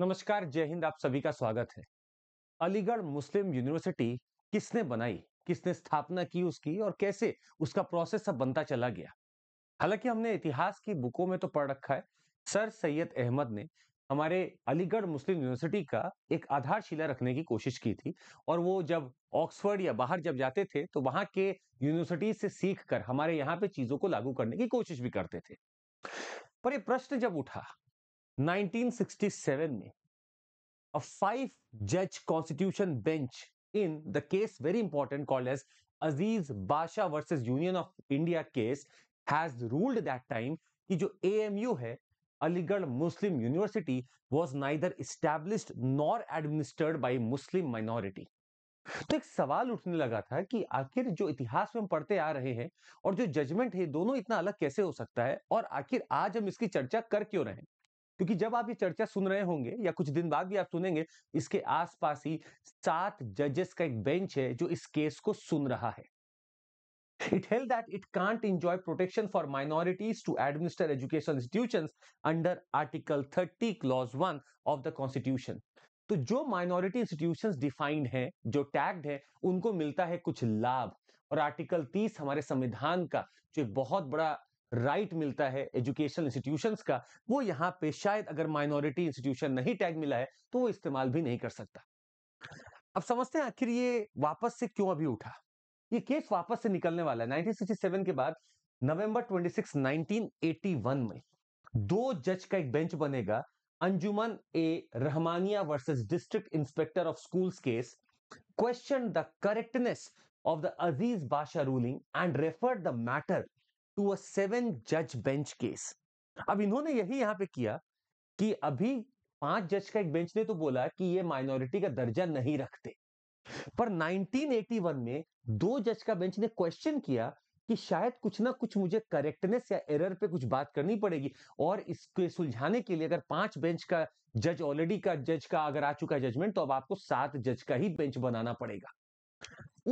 नमस्कार जय हिंद आप सभी का स्वागत है अलीगढ़ मुस्लिम यूनिवर्सिटी किसने बनाई किसने स्थापना की उसकी और कैसे उसका प्रोसेस सब बनता चला गया हालांकि हमने इतिहास की बुकों में तो पढ़ रखा है सर सैयद अहमद ने हमारे अलीगढ़ मुस्लिम यूनिवर्सिटी का एक आधारशिला रखने की कोशिश की थी और वो जब ऑक्सफर्ड या बाहर जब जाते थे तो वहां के यूनिवर्सिटी से सीख कर हमारे यहाँ पे चीजों को लागू करने की कोशिश भी करते थे पर ये प्रश्न जब उठा 1967 में अ फाइव जज constitution bench in the case very important called as Aziz Badshah versus Union of India case has ruled that time कि जो AMU है Aligarh Muslim University was neither established nor administered by Muslim minority तो एक सवाल उठने लगा था कि आखिर जो इतिहास में हम पढ़ते आ रहे हैं और जो जजमेंट है दोनों इतना अलग कैसे हो सकता है और आखिर आज हम इसकी चर्चा कर क्यों रहे हैं क्योंकि जब आप ये चर्चा सुन रहे होंगे या कुछ दिन बाद भी आप सुनेंगे इसके आसपास ही सात जजेस का एक बेंच है जो इस केस को सुन रहा है it held that it can't enjoy protection for minorities to administer education institution under article thirty clause one of the constitution तो जो माइनॉरिटी इंस्टीट्यूशन डिफाइंड है जो टैग्ड है उनको मिलता है कुछ लाभ और आर्टिकल तीस हमारे संविधान का जो एक बहुत बड़ा राइट मिलता है एजुकेशन इंस्टीट्यूशंस का वो यहाँ पे शायद अगर माइनॉरिटी इंस्टीट्यूशन नहीं टैग मिला है तो वो इस्तेमाल भी नहीं कर सकता अब समझते हैं आखिर ये वापस से क्यों अभी उठा ये केस वापस से निकलने वाला है 1967 के बाद नवंबर 26 1981 में दो जज का एक बेंच बनेगा Anjuman e Rahmania versus district inspector of schools case question the correctness of the Aziz Badshah ruling and refer the matter to a seven जज बेंच केस अब इन्होंने यही यहां पे किया कि अभी पांच जज का एक बेंच ने तो बोला कि ये माइनॉरिटी का दर्जा नहीं रखते पर 1981 में दो जज का बेंच ने क्वेश्चन किया कि शायद कुछ ना कुछ मुझे करेक्टनेस या एरर पे कुछ बात करनी पड़ेगी और इसके सुलझाने के लिए अगर पांच बेंच का जज ऑलरेडी का जज का अगर आ चुका जजमेंट तो अब आपको सात जज का ही बेंच बनाना पड़ेगा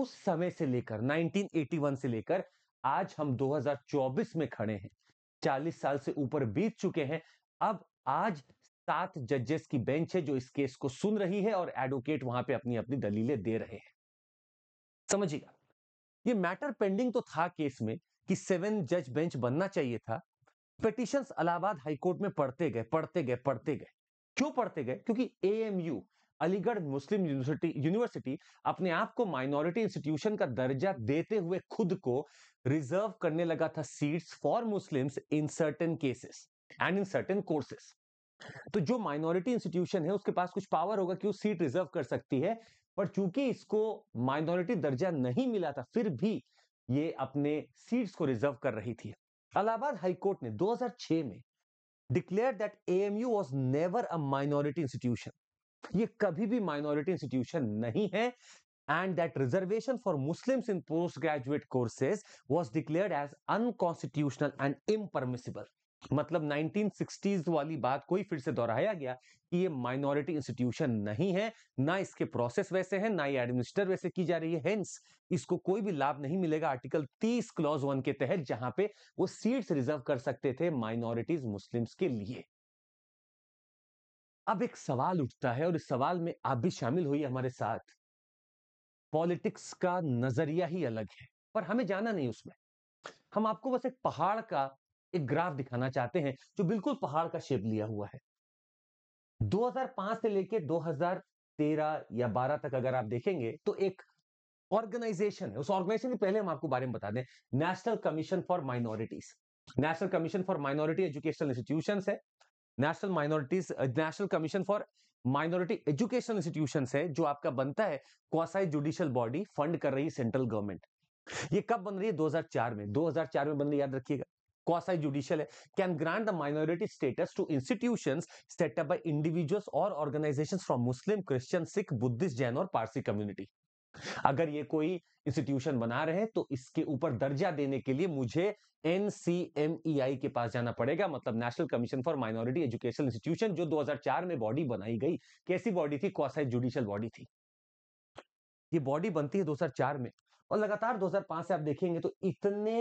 उस समय से लेकर 1981 से लेकर आज हम 2024 में खड़े हैं 40 साल से ऊपर बीत चुके हैं अब आज सात जजेस की बेंच है जो इस केस को सुन रही है और एडवोकेट वहां पे अपनी अपनी दलीलें दे रहे हैं समझिएगा ये मैटर पेंडिंग तो था केस में कि सेवन जज बेंच बनना चाहिए था पिटिशन अलाहाबाद हाईकोर्ट में पढ़ते गए पढ़ते गए पढ़ते गए क्यों पढ़ते गए क्योंकि AMU Aligarh Muslim University university अपने आप को माइनॉरिटी इंस्टीट्यूशन का दर्जा देते हुए खुद को रिजर्व करने लगा था seats for Muslims in certain cases and in certain courses तो जो माइनॉरिटी इंस्टीट्यूशन है उसके पास कुछ पावर होगा कि वो सीट रिजर्व कर सकती है पर चूंकि इसको माइनॉरिटी दर्जा नहीं मिला था फिर भी ये अपने सीट्स को रिजर्व कर रही थी इलाहाबाद हाईकोर्ट ने 2006 में declare that AMU was never a minority institution ये कभी भी माइनॉरिटी इंस्टीट्यूशन नहीं है and that reservation for Muslims in postgraduate courses was declared as unconstitutional and impermissible. मतलब 1960s वाली बात को ही फिर से दोहराया गया कि ये माइनॉरिटी इंस्टीट्यूशन नहीं है ना इसके प्रोसेस वैसे हैं ना ये एडमिनिस्टर वैसे की जा रही है हेंस इसको कोई भी लाभ नहीं मिलेगा आर्टिकल 30 क्लॉज वन के तहत जहां पे वो सीट्स रिजर्व कर सकते थे माइनॉरिटीज मुस्लिम्स के लिए अब एक सवाल उठता है और इस सवाल में आप भी शामिल हुई हमारे साथ पॉलिटिक्स का नजरिया ही अलग है पर हमें जाना नहीं उसमें हम आपको बस एक पहाड़ का एक ग्राफ दिखाना चाहते हैं जो बिल्कुल पहाड़ का शेप लिया हुआ है 2005 से लेकर 2013 या 12 तक अगर आप देखेंगे तो एक ऑर्गेनाइजेशन है उस ऑर्गेनाइजेशन के पहले हम आपको बारे में बता दें national commission for minorities national commission for minority educational institution है national minorities national commission for minority education institution है जो आपका बनता है क्वासाई जुडिशियल बॉडी फंड कर रही सेंट्रल गवर्नमेंट ये कब बन रही है 2004 में 2004 में बन रही याद रखिएगा क्वासाई जुडिशियल है can grant the minority status to institution set up by individuals और organisation from Muslim Christian Sikh Buddhist Jain और पारसी कम्युनिटी अगर ये कोई इंस्टीट्यूशन बना रहे तो इसके ऊपर दर्जा देने के लिए मुझे एनसीएमईआई e के पास जाना पड़ेगा मतलब national commission for minority education institution जो 2004 में बॉडी बनाई गई कैसी बॉडी थी क्वासाई जुडिशियल बॉडी थी ये बॉडी बनती है 2004 में और लगातार 2005 से आप देखेंगे तो इतने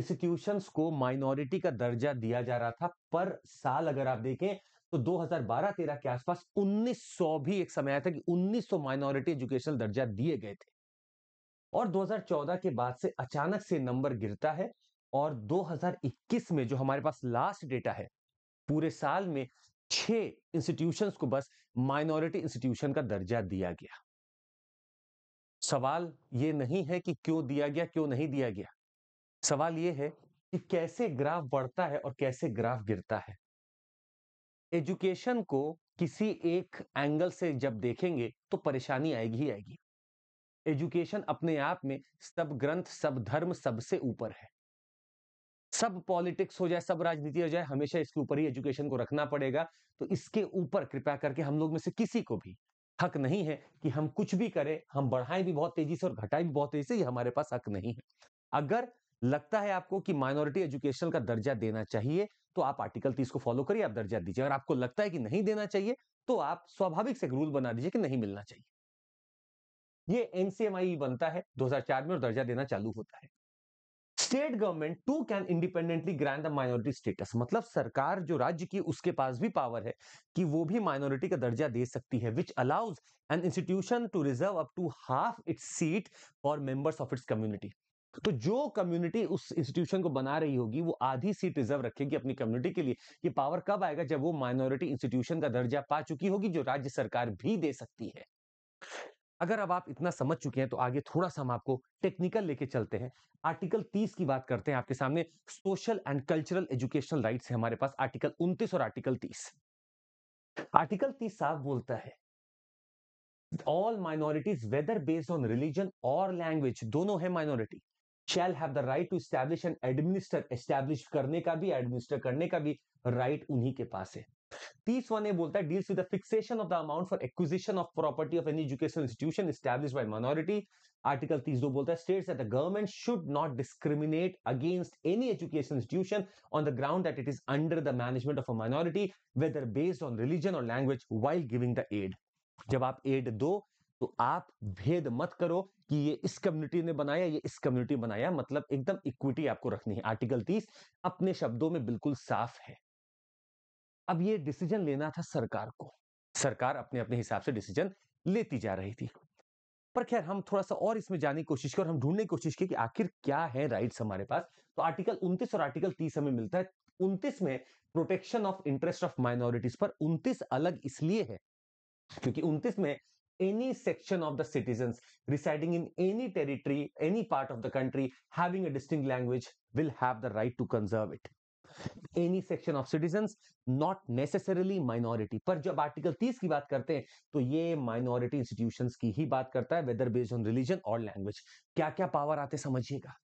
इंस्टीट्यूशंस को माइनॉरिटी का दर्जा दिया जा रहा था पर साल अगर आप देखें तो 2012-13 के आसपास 1900 भी एक समय आया था कि 1900 माइनॉरिटी एजुकेशनल दर्जा दिए गए थे और 2014 के बाद से अचानक से नंबर गिरता है और 2021 में जो हमारे पास लास्ट डेटा है पूरे साल में छह इंस्टीट्यूशन को बस माइनॉरिटी इंस्टीट्यूशन का दर्जा दिया गया सवाल ये नहीं है कि क्यों दिया गया क्यों नहीं दिया गया सवाल ये है कि कैसे ग्राफ बढ़ता है और कैसे ग्राफ गिरता है एजुकेशन को किसी एक एंगल से जब देखेंगे तो परेशानी आएगी ही आएगी एजुकेशन अपने आप में सब ग्रंथ सब धर्म सबसे ऊपर है सब पॉलिटिक्स हो जाए सब राजनीति हो जाए हमेशा इसके ऊपर ही एजुकेशन को रखना पड़ेगा तो इसके ऊपर कृपया करके हम लोग में से किसी को भी हक नहीं है कि हम कुछ भी करें हम बढ़ाएं भी बहुत तेजी से और घटाएं भी बहुत तेजी से ये हमारे पास हक नहीं है अगर लगता है आपको कि माइनॉरिटी एजुकेशन का दर्जा देना चाहिए तो आप आर्टिकल तीस को फॉलो करिए आप दर्जा दीजिए अगर आपको लगता है कि नहीं देना चाहिए तो आप स्वाभाविक से रूल बना दीजिए कि नहीं मिलना चाहिए ये एनसीएमआई बनता है 2004 में और दर्जा देना चालू होता है state government too can independently grant the minority status मतलब सरकार जो राज्य की उसके पास भी पावर है कि वो भी माइनॉरिटी का दर्जा दे सकती है which allows an institution to reserve up to half its seat for members of its community तो जो कम्युनिटी उस इंस्टीट्यूशन को बना रही होगी वो आधी सीट रिजर्व रखेगी अपनी कम्युनिटी के लिए ये पावर कब आएगा जब वो माइनॉरिटी इंस्टीट्यूशन का दर्जा पा चुकी होगी जो राज्य सरकार भी दे सकती है अगर अब आप इतना समझ चुके हैं तो आगे थोड़ा सा हम आपको टेक्निकल लेके चलते हैं आर्टिकल 30 की बात करते हैं आपके सामने social and cultural educational rights है हमारे पास आर्टिकल 29 और आर्टिकल 30 आर्टिकल 30 साफ बोलता है all minorities whether based on religion और लैंग्वेज दोनों है minority shall have the right to establish and administer establish करने का भी एडमिनिस्टर करने का भी राइट right उन्हीं के पास है तीस वन ये बोलता है deals with the fixation of the amount for acquisition of property of any education institution establish by minority article तीस दो बोलता है states that the government should not discriminate against any education institution on the ground that it is under the management of a minority whether based on religion और language while giving the aid जब आप add दो तो आप भेद मत करो कि ये इस कम्युनिटी ने बनाया ये इस कम्युनिटी बनाया मतलब एकदम इक्विटी आपको रखनी है आर्टिकल तीस अपने शब्दों में बिल्कुल साफ है अब ये डिसीजन लेना था सरकार को सरकार अपने अपने हिसाब से डिसीजन लेती जा रही थी पर खैर हम थोड़ा सा और इसमें जाने की कोशिश की और हम ढूंढने की कोशिश की कि आखिर क्या है राइट्स हमारे पास तो आर्टिकल 29 और आर्टिकल 30 हमें मिलता है 29 में protection of interest of minorities पर 29 अलग इसलिए है क्योंकि 29 में any section of the citizens residing in any territory, any part of the country, having a distinct language will have the right to conserve it. Any section of citizens, not necessarily minority. पर जब article 30 की बात करते हैं तो ये minority institution की ही बात करता है वेदर बेस्ड ऑन रिलीजन और लैंग्वेज क्या क्या पावर आते समझिएगा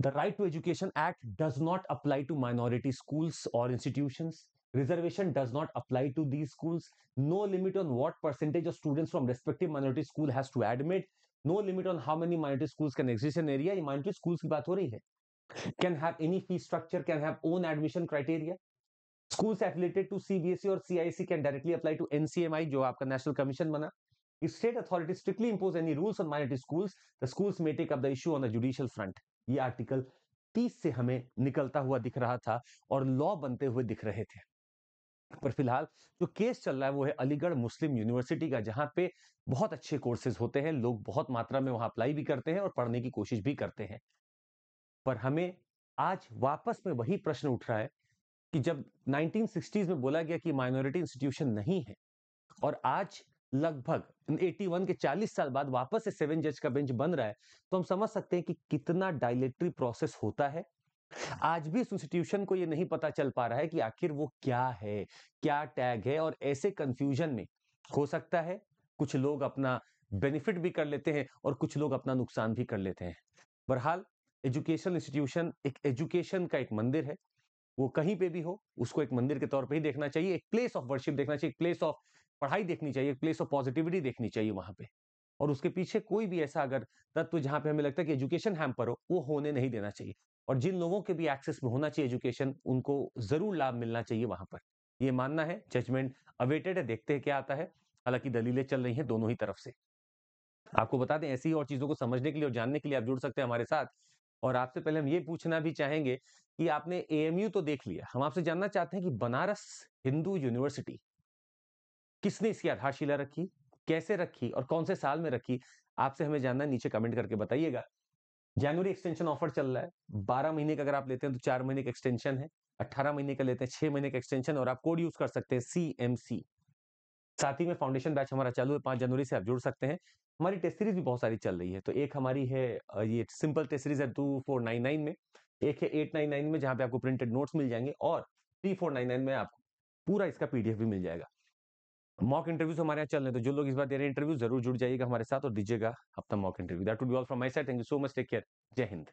the right to education act does not apply to minority schools reservation does not apply to these schools no limit on what percentage of students from respective minority school has to admit no limit on how many minority schools can exist in area ये minority schools की बात हो रही है can have any fee structure can have own admission criteria schools affiliated to CBSE or CIC can directly apply to NCMI जो आपका national commission बना If state authorities strictly impose any rules on minority schools the schools may take up the issue on the judicial front ये article 30 से हमें निकलता हुआ दिख रहा था और लॉ बनते हुए दिख रहे थे पर फिलहाल जो केस चल रहा है वो है अलीगढ़ मुस्लिम यूनिवर्सिटी का जहां पे बहुत अच्छे कोर्सेज होते हैं लोग बहुत मात्रा में वहां अप्लाई भी करते हैं और पढ़ने की कोशिश भी करते हैं पर हमें आज वापस में वही प्रश्न उठ रहा है कि जब नाइनटीन में बोला गया कि माइनॉरिटी इंस्टीट्यूशन नहीं है और आज लगभग 81 के 40 साल बाद वापस से सेवन जज का बेंच बन रहा है तो हम समझ सकते हैं कि कितना डायलेटरी प्रोसेस होता है आज भी इस इंस्टीट्यूशन को ये नहीं पता चल पा रहा है कि आखिर वो क्या है क्या टैग है और ऐसे कंफ्यूजन में हो सकता है कुछ लोग अपना बेनिफिट भी कर लेते हैं और कुछ लोग अपना नुकसान भी कर लेते हैं बहरहाल एजुकेशन इंस्टीट्यूशन एक एजुकेशन का एक मंदिर है वो कहीं पे भी हो उसको एक मंदिर के तौर पे ही देखना चाहिए एक प्लेस ऑफ वर्शिप देखना चाहिए एक प्लेस ऑफ पढ़ाई देखनी चाहिए एक प्लेस ऑफ पॉजिटिविटी देखनी चाहिए वहां पे और उसके पीछे कोई भी ऐसा अगर तत्व जहां पे हमें लगता है कि एजुकेशन हैम्पर हो वो होने नहीं देना चाहिए और जिन लोगों के भी एक्सेस में होना चाहिए एजुकेशन उनको जरूर लाभ मिलना चाहिए वहां पर ये मानना है जजमेंट अवेटेड है देखते हैं क्या आता है हालांकि दलीलें चल रही हैं दोनों ही तरफ से आपको बता दें ऐसी और चीजों को समझने के लिए और जानने के लिए आप जुड़ सकते हैं हमारे साथ और आपसे पहले हम ये पूछना भी चाहेंगे कि आपने ए तो देख लिया हम आपसे जानना चाहते हैं कि बनारस हिंदू यूनिवर्सिटी किसने इसकी आधारशिला रखी कैसे रखी और कौन से साल में रखी आपसे हमें जानना नीचे कमेंट करके बताइएगा जनवरी एक्सटेंशन ऑफर चल रहा है बारह महीने का अगर आप लेते हैं तो चार महीने का एक्सटेंशन है अट्ठारह महीने का लेते हैं छह महीने का एक्सटेंशन और आप कोड यूज कर सकते हैं सी एम सी साथ ही में फाउंडेशन बैच हमारा चालू है पांच जनवरी से आप जुड़ सकते हैं हमारी टेस्ट सीरीज भी बहुत सारी चल रही है तो एक हमारी है ये सिंपल टेस्ट सीरीज है टू फोर नाइन नाइन में एक है एट नाइन नाइन में जहाँ पे आपको प्रिंटेड नोट्स मिल जाएंगे और थ्री फोर नाइन नाइन में आपको पूरा इसका पीडीएफ भी मिल जाएगा मॉक इंटरव्यू हमारे यहाँ चल रहे तो जो लोग इस बार दे रहे हैं इंटरव्यू जरूर जुड़ जाइएगा हमारे साथ और दीजिएगा अपना mock interview that would be all from my side thank you so much take care Jai Hind